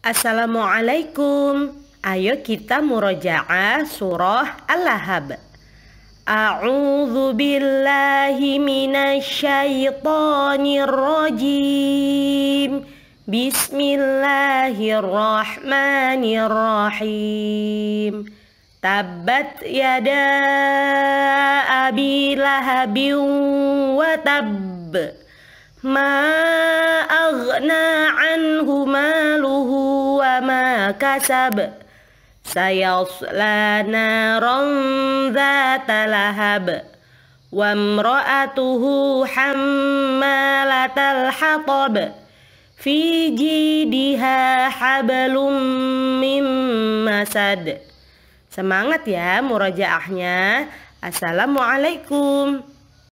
Assalamualaikum. Ayo kita murojaah surah Al-Lahab. A'udzu billahi minasyaitonir rajim. Bismillahirrahmanirrahim. Tabbat yada abi lahabin wa tabb. Ma aghna anhu ma kasab Sayasla naran zata lahab Wa amra'atuhu hammalatal hatab Fi jidiha hablum mim masad Semangat ya murajaahnya Assalamualaikum